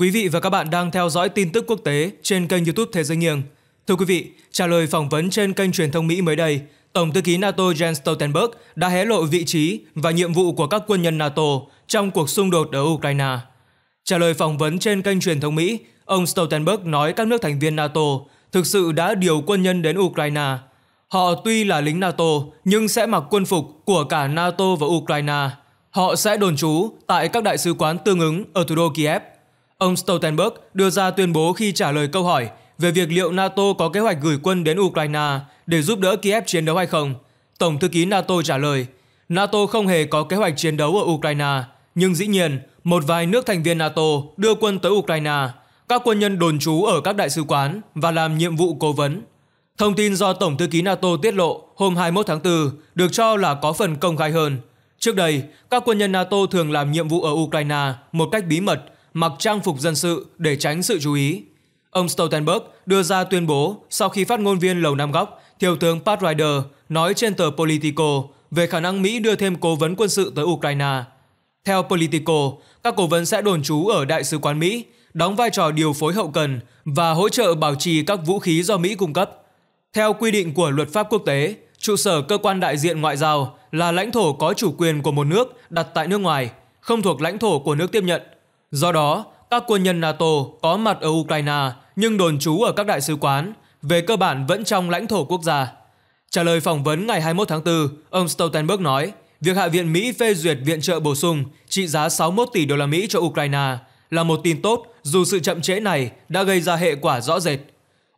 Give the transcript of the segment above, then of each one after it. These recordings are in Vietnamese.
Quý vị và các bạn đang theo dõi tin tức quốc tế trên kênh YouTube Thế giới nghiêng. Thưa quý vị, trả lời phỏng vấn trên kênh truyền thông Mỹ mới đây, Tổng thư ký NATO Jens Stoltenberg đã hé lộ vị trí và nhiệm vụ của các quân nhân NATO trong cuộc xung đột ở Ukraine. Trả lời phỏng vấn trên kênh truyền thông Mỹ, ông Stoltenberg nói các nước thành viên NATO thực sự đã điều quân nhân đến Ukraine. Họ tuy là lính NATO nhưng sẽ mặc quân phục của cả NATO và Ukraine. Họ sẽ đồn trú tại các đại sứ quán tương ứng ở thủ đô Kiev Ông Stoltenberg đưa ra tuyên bố khi trả lời câu hỏi về việc liệu NATO có kế hoạch gửi quân đến Ukraine để giúp đỡ Kiev chiến đấu hay không. Tổng thư ký NATO trả lời, NATO không hề có kế hoạch chiến đấu ở Ukraine, nhưng dĩ nhiên, một vài nước thành viên NATO đưa quân tới Ukraine, các quân nhân đồn trú ở các đại sứ quán và làm nhiệm vụ cố vấn. Thông tin do Tổng thư ký NATO tiết lộ hôm 21 tháng 4 được cho là có phần công khai hơn. Trước đây, các quân nhân NATO thường làm nhiệm vụ ở Ukraine một cách bí mật – mặc trang phục dân sự để tránh sự chú ý. Ông Stoltenberg đưa ra tuyên bố sau khi phát ngôn viên Lầu nam Góc, Thiếu tướng Pat Ryder nói trên tờ Politico về khả năng Mỹ đưa thêm cố vấn quân sự tới Ukraine. Theo Politico, các cố vấn sẽ đồn trú ở Đại sứ quán Mỹ, đóng vai trò điều phối hậu cần và hỗ trợ bảo trì các vũ khí do Mỹ cung cấp. Theo quy định của luật pháp quốc tế, trụ sở cơ quan đại diện ngoại giao là lãnh thổ có chủ quyền của một nước đặt tại nước ngoài, không thuộc lãnh thổ của nước tiếp nhận – Do đó, các quân nhân NATO có mặt ở Ukraine nhưng đồn trú ở các đại sứ quán, về cơ bản vẫn trong lãnh thổ quốc gia. Trả lời phỏng vấn ngày 21 tháng 4, ông Stoltenberg nói, việc Hạ viện Mỹ phê duyệt viện trợ bổ sung trị giá 61 tỷ đô la Mỹ cho Ukraine là một tin tốt dù sự chậm trễ này đã gây ra hệ quả rõ rệt.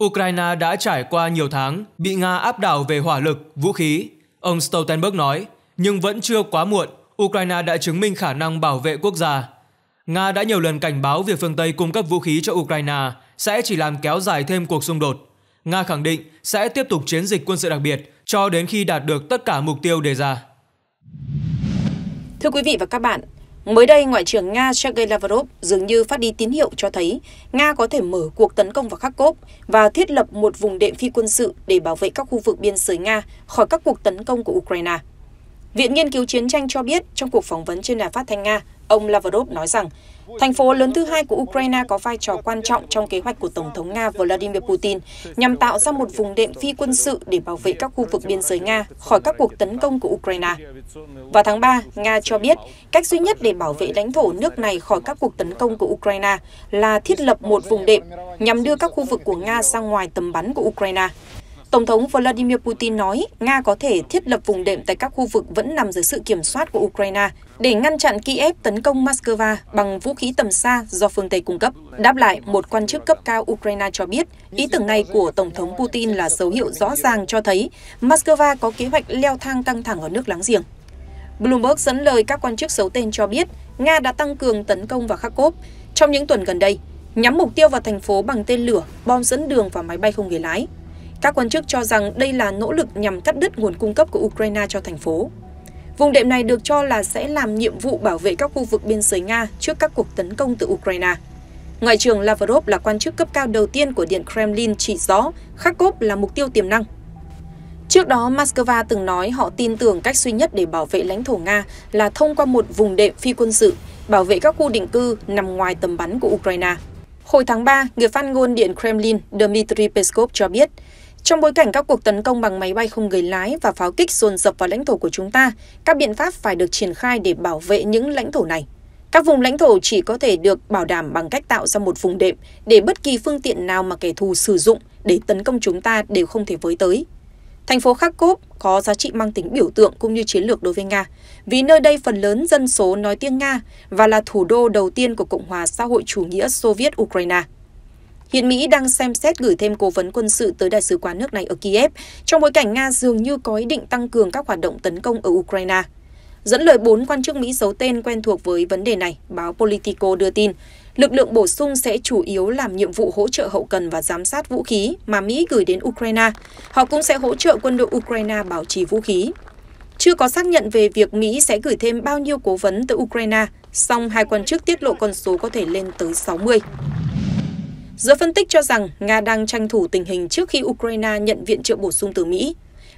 Ukraine đã trải qua nhiều tháng bị Nga áp đảo về hỏa lực, vũ khí, ông Stoltenberg nói, nhưng vẫn chưa quá muộn, Ukraine đã chứng minh khả năng bảo vệ quốc gia. Nga đã nhiều lần cảnh báo việc phương Tây cung cấp vũ khí cho Ukraine sẽ chỉ làm kéo dài thêm cuộc xung đột. Nga khẳng định sẽ tiếp tục chiến dịch quân sự đặc biệt cho đến khi đạt được tất cả mục tiêu đề ra. Thưa quý vị và các bạn, mới đây Ngoại trưởng Nga Sergei Lavrov dường như phát đi tín hiệu cho thấy Nga có thể mở cuộc tấn công vào Kharkov và thiết lập một vùng đệm phi quân sự để bảo vệ các khu vực biên giới Nga khỏi các cuộc tấn công của Ukraine. Viện Nghiên cứu Chiến tranh cho biết trong cuộc phỏng vấn trên đài phát thanh Nga, ông Lavrov nói rằng thành phố lớn thứ hai của Ukraine có vai trò quan trọng trong kế hoạch của Tổng thống Nga Vladimir Putin nhằm tạo ra một vùng đệm phi quân sự để bảo vệ các khu vực biên giới Nga khỏi các cuộc tấn công của Ukraine. Vào tháng 3, Nga cho biết cách duy nhất để bảo vệ lãnh thổ nước này khỏi các cuộc tấn công của Ukraine là thiết lập một vùng đệm nhằm đưa các khu vực của Nga ra ngoài tầm bắn của Ukraine. Tổng thống Vladimir Putin nói Nga có thể thiết lập vùng đệm tại các khu vực vẫn nằm dưới sự kiểm soát của Ukraine để ngăn chặn Kiev tấn công Moscow bằng vũ khí tầm xa do phương Tây cung cấp. Đáp lại, một quan chức cấp cao Ukraine cho biết ý tưởng này của Tổng thống Putin là dấu hiệu rõ ràng cho thấy Moscow có kế hoạch leo thang căng thẳng ở nước láng giềng. Bloomberg dẫn lời các quan chức giấu tên cho biết Nga đã tăng cường tấn công vào Kharkov trong những tuần gần đây, nhắm mục tiêu vào thành phố bằng tên lửa, bom dẫn đường và máy bay không người lái. Các quan chức cho rằng đây là nỗ lực nhằm cắt đứt nguồn cung cấp của Ukraine cho thành phố. Vùng đệm này được cho là sẽ làm nhiệm vụ bảo vệ các khu vực biên giới Nga trước các cuộc tấn công từ Ukraine. Ngoại trưởng Lavrov là quan chức cấp cao đầu tiên của Điện Kremlin chỉ rõ Kharkov là mục tiêu tiềm năng. Trước đó, Moscow từng nói họ tin tưởng cách duy nhất để bảo vệ lãnh thổ Nga là thông qua một vùng đệm phi quân sự, bảo vệ các khu định cư nằm ngoài tầm bắn của Ukraine. Hồi tháng 3, người phát ngôn Điện Kremlin Dmitry Peskov cho biết trong bối cảnh các cuộc tấn công bằng máy bay không người lái và pháo kích dồn dập vào lãnh thổ của chúng ta, các biện pháp phải được triển khai để bảo vệ những lãnh thổ này. Các vùng lãnh thổ chỉ có thể được bảo đảm bằng cách tạo ra một vùng đệm để bất kỳ phương tiện nào mà kẻ thù sử dụng để tấn công chúng ta đều không thể với tới. Thành phố Kharkov có giá trị mang tính biểu tượng cũng như chiến lược đối với Nga, vì nơi đây phần lớn dân số nói tiếng Nga và là thủ đô đầu tiên của Cộng hòa xã hội chủ nghĩa Soviet Ukraine. Hiện Mỹ đang xem xét gửi thêm cố vấn quân sự tới đại sứ quán nước này ở Kiev, trong bối cảnh Nga dường như có ý định tăng cường các hoạt động tấn công ở Ukraine. Dẫn lời bốn quan chức Mỹ giấu tên quen thuộc với vấn đề này, báo Politico đưa tin, lực lượng bổ sung sẽ chủ yếu làm nhiệm vụ hỗ trợ hậu cần và giám sát vũ khí mà Mỹ gửi đến Ukraine. Họ cũng sẽ hỗ trợ quân đội Ukraine bảo trì vũ khí. Chưa có xác nhận về việc Mỹ sẽ gửi thêm bao nhiêu cố vấn tới Ukraine, song hai quan chức tiết lộ con số có thể lên tới 60 giới phân tích cho rằng Nga đang tranh thủ tình hình trước khi Ukraine nhận viện trợ bổ sung từ Mỹ.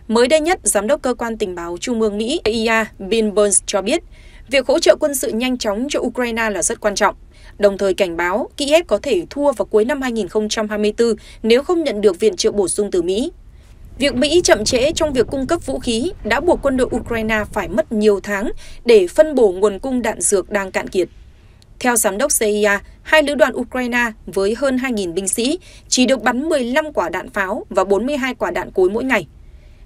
Mới đây nhất, Giám đốc Cơ quan Tình báo Trung ương Mỹ IA e bin Burns cho biết, việc hỗ trợ quân sự nhanh chóng cho Ukraine là rất quan trọng, đồng thời cảnh báo Kiev có thể thua vào cuối năm 2024 nếu không nhận được viện trợ bổ sung từ Mỹ. Việc Mỹ chậm trễ trong việc cung cấp vũ khí đã buộc quân đội Ukraine phải mất nhiều tháng để phân bổ nguồn cung đạn dược đang cạn kiệt. Theo giám đốc CIA, hai lữ đoàn Ukraine với hơn 2.000 binh sĩ chỉ được bắn 15 quả đạn pháo và 42 quả đạn cối mỗi ngày.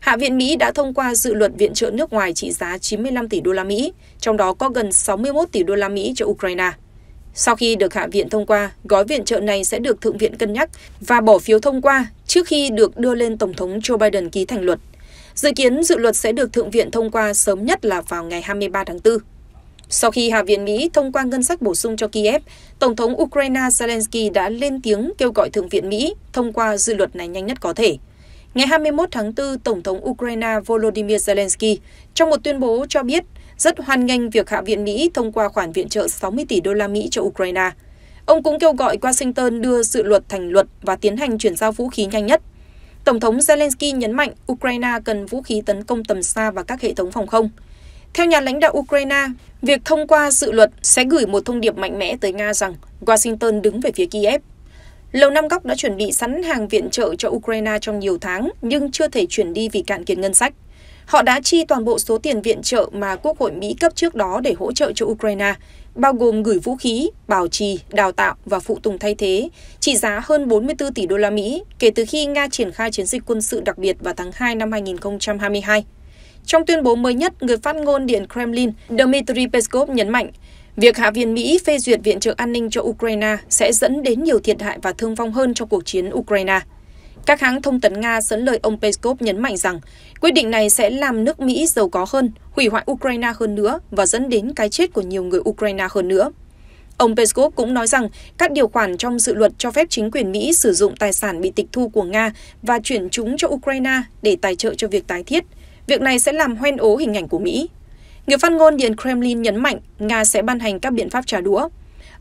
Hạ viện Mỹ đã thông qua dự luật viện trợ nước ngoài trị giá 95 tỷ đô la Mỹ, trong đó có gần 61 tỷ đô la Mỹ cho Ukraine. Sau khi được Hạ viện thông qua, gói viện trợ này sẽ được Thượng viện cân nhắc và bỏ phiếu thông qua trước khi được đưa lên Tổng thống Joe Biden ký thành luật. Dự kiến dự luật sẽ được Thượng viện thông qua sớm nhất là vào ngày 23 tháng 4. Sau khi Hạ viện Mỹ thông qua ngân sách bổ sung cho Kiev, Tổng thống Ukraine Zelensky đã lên tiếng kêu gọi Thượng viện Mỹ thông qua dự luật này nhanh nhất có thể. Ngày 21 tháng 4, Tổng thống Ukraine Volodymyr Zelensky trong một tuyên bố cho biết rất hoan nghênh việc Hạ viện Mỹ thông qua khoản viện trợ 60 tỷ đô la Mỹ cho Ukraine. Ông cũng kêu gọi Washington đưa dự luật thành luật và tiến hành chuyển giao vũ khí nhanh nhất. Tổng thống Zelensky nhấn mạnh Ukraine cần vũ khí tấn công tầm xa và các hệ thống phòng không – theo nhà lãnh đạo Ukraine, việc thông qua dự luật sẽ gửi một thông điệp mạnh mẽ tới Nga rằng Washington đứng về phía Kiev. Lầu Năm Góc đã chuẩn bị sẵn hàng viện trợ cho Ukraine trong nhiều tháng nhưng chưa thể chuyển đi vì cạn kiệt ngân sách. Họ đã chi toàn bộ số tiền viện trợ mà Quốc hội Mỹ cấp trước đó để hỗ trợ cho Ukraine, bao gồm gửi vũ khí, bảo trì, đào tạo và phụ tùng thay thế, trị giá hơn 44 tỷ đô la Mỹ kể từ khi Nga triển khai chiến dịch quân sự đặc biệt vào tháng 2 năm 2022. Trong tuyên bố mới nhất, người phát ngôn Điện Kremlin Dmitry Peskov nhấn mạnh việc Hạ viện Mỹ phê duyệt viện trợ an ninh cho Ukraine sẽ dẫn đến nhiều thiệt hại và thương vong hơn trong cuộc chiến Ukraine. Các hãng thông tấn Nga dẫn lời ông Peskov nhấn mạnh rằng quyết định này sẽ làm nước Mỹ giàu có hơn, hủy hoại Ukraine hơn nữa và dẫn đến cái chết của nhiều người Ukraine hơn nữa. Ông Peskov cũng nói rằng các điều khoản trong dự luật cho phép chính quyền Mỹ sử dụng tài sản bị tịch thu của Nga và chuyển chúng cho Ukraine để tài trợ cho việc tái thiết, Việc này sẽ làm hoen ố hình ảnh của Mỹ. Người phát ngôn Điện Kremlin nhấn mạnh Nga sẽ ban hành các biện pháp trả đũa.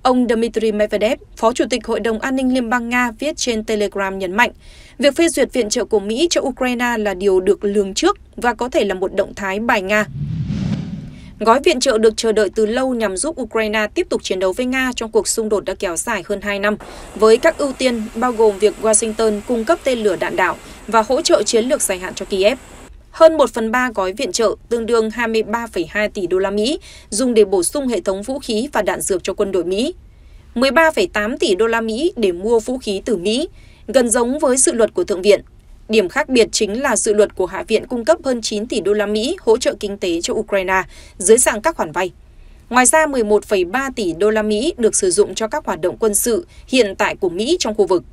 Ông Dmitry Medvedev, Phó Chủ tịch Hội đồng An ninh Liên bang Nga viết trên Telegram nhấn mạnh, việc phê duyệt viện trợ của Mỹ cho Ukraine là điều được lường trước và có thể là một động thái bài Nga. Gói viện trợ được chờ đợi từ lâu nhằm giúp Ukraine tiếp tục chiến đấu với Nga trong cuộc xung đột đã kéo dài hơn 2 năm, với các ưu tiên bao gồm việc Washington cung cấp tên lửa đạn đạo và hỗ trợ chiến lược dài hạn cho Kiev hơn 1 phần 3 gói viện trợ tương đương 23,2 tỷ đô la Mỹ dùng để bổ sung hệ thống vũ khí và đạn dược cho quân đội Mỹ, 13,8 tỷ đô la Mỹ để mua vũ khí từ Mỹ, gần giống với dự luật của Thượng viện. Điểm khác biệt chính là dự luật của Hạ viện cung cấp hơn 9 tỷ đô la Mỹ hỗ trợ kinh tế cho Ukraine dưới dạng các khoản vay. Ngoài ra, 11,3 tỷ đô la Mỹ được sử dụng cho các hoạt động quân sự hiện tại của Mỹ trong khu vực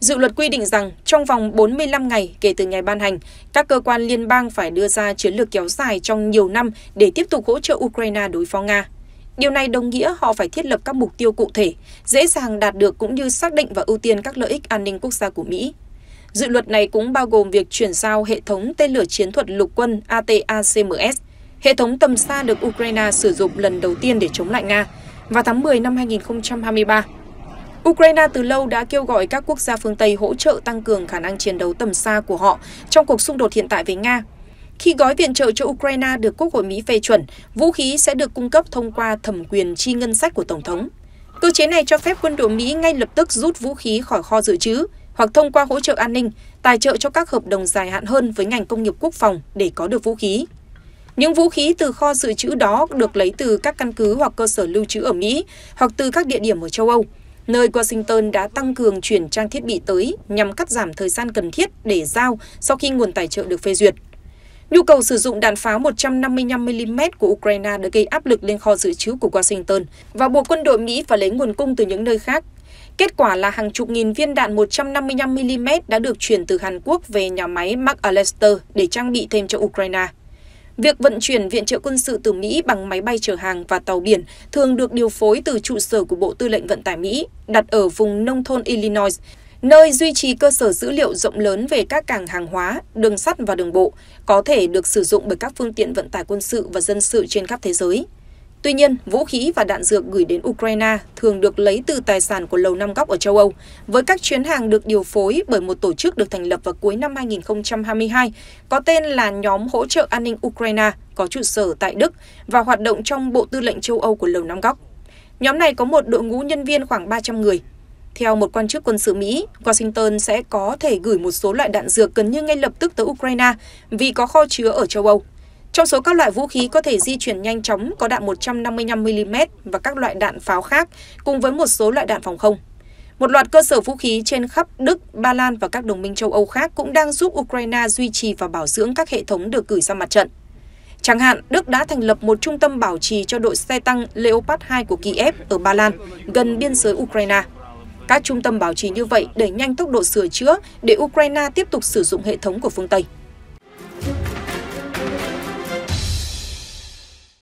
dự luật quy định rằng trong vòng 45 ngày kể từ ngày ban hành, các cơ quan liên bang phải đưa ra chiến lược kéo dài trong nhiều năm để tiếp tục hỗ trợ Ukraine đối phó Nga. Điều này đồng nghĩa họ phải thiết lập các mục tiêu cụ thể, dễ dàng đạt được cũng như xác định và ưu tiên các lợi ích an ninh quốc gia của Mỹ. Dự luật này cũng bao gồm việc chuyển giao hệ thống tên lửa chiến thuật lục quân ATACMS, hệ thống tầm xa được Ukraine sử dụng lần đầu tiên để chống lại Nga vào tháng 10 năm 2023 Ukraine từ lâu đã kêu gọi các quốc gia phương Tây hỗ trợ tăng cường khả năng chiến đấu tầm xa của họ trong cuộc xung đột hiện tại với Nga. Khi gói viện trợ cho Ukraine được Quốc hội Mỹ phê chuẩn, vũ khí sẽ được cung cấp thông qua thẩm quyền chi ngân sách của Tổng thống. Cơ chế này cho phép quân đội Mỹ ngay lập tức rút vũ khí khỏi kho dự trữ hoặc thông qua hỗ trợ an ninh, tài trợ cho các hợp đồng dài hạn hơn với ngành công nghiệp quốc phòng để có được vũ khí. Những vũ khí từ kho dự trữ đó được lấy từ các căn cứ hoặc cơ sở lưu trữ ở Mỹ hoặc từ các địa điểm ở châu Âu nơi washington đã tăng cường chuyển trang thiết bị tới nhằm cắt giảm thời gian cần thiết để giao sau khi nguồn tài trợ được phê duyệt nhu cầu sử dụng đạn pháo 155 mm của ukraine đã gây áp lực lên kho dự trữ của washington và buộc quân đội mỹ phải lấy nguồn cung từ những nơi khác Kết quả là hàng chục nghìn viên đạn 155mm đã được chuyển từ Hàn Quốc về nhà máy McAllister để trang bị thêm cho Ukraine. Việc vận chuyển viện trợ quân sự từ Mỹ bằng máy bay chở hàng và tàu biển thường được điều phối từ trụ sở của Bộ Tư lệnh Vận tải Mỹ, đặt ở vùng nông thôn Illinois, nơi duy trì cơ sở dữ liệu rộng lớn về các cảng hàng hóa, đường sắt và đường bộ, có thể được sử dụng bởi các phương tiện vận tải quân sự và dân sự trên khắp thế giới. Tuy nhiên, vũ khí và đạn dược gửi đến Ukraine thường được lấy từ tài sản của Lầu Năm Góc ở châu Âu, với các chuyến hàng được điều phối bởi một tổ chức được thành lập vào cuối năm 2022, có tên là Nhóm Hỗ trợ An ninh Ukraine, có trụ sở tại Đức và hoạt động trong Bộ Tư lệnh châu Âu của Lầu Năm Góc. Nhóm này có một đội ngũ nhân viên khoảng 300 người. Theo một quan chức quân sự Mỹ, Washington sẽ có thể gửi một số loại đạn dược gần như ngay lập tức tới Ukraine vì có kho chứa ở châu Âu. Trong số các loại vũ khí có thể di chuyển nhanh chóng có đạn 155mm và các loại đạn pháo khác, cùng với một số loại đạn phòng không. Một loạt cơ sở vũ khí trên khắp Đức, Ba Lan và các đồng minh châu Âu khác cũng đang giúp Ukraine duy trì và bảo dưỡng các hệ thống được gửi ra mặt trận. Chẳng hạn, Đức đã thành lập một trung tâm bảo trì cho đội xe tăng Leopard 2 của Kiev ở Ba Lan, gần biên giới Ukraine. Các trung tâm bảo trì như vậy đẩy nhanh tốc độ sửa chữa để Ukraine tiếp tục sử dụng hệ thống của phương Tây.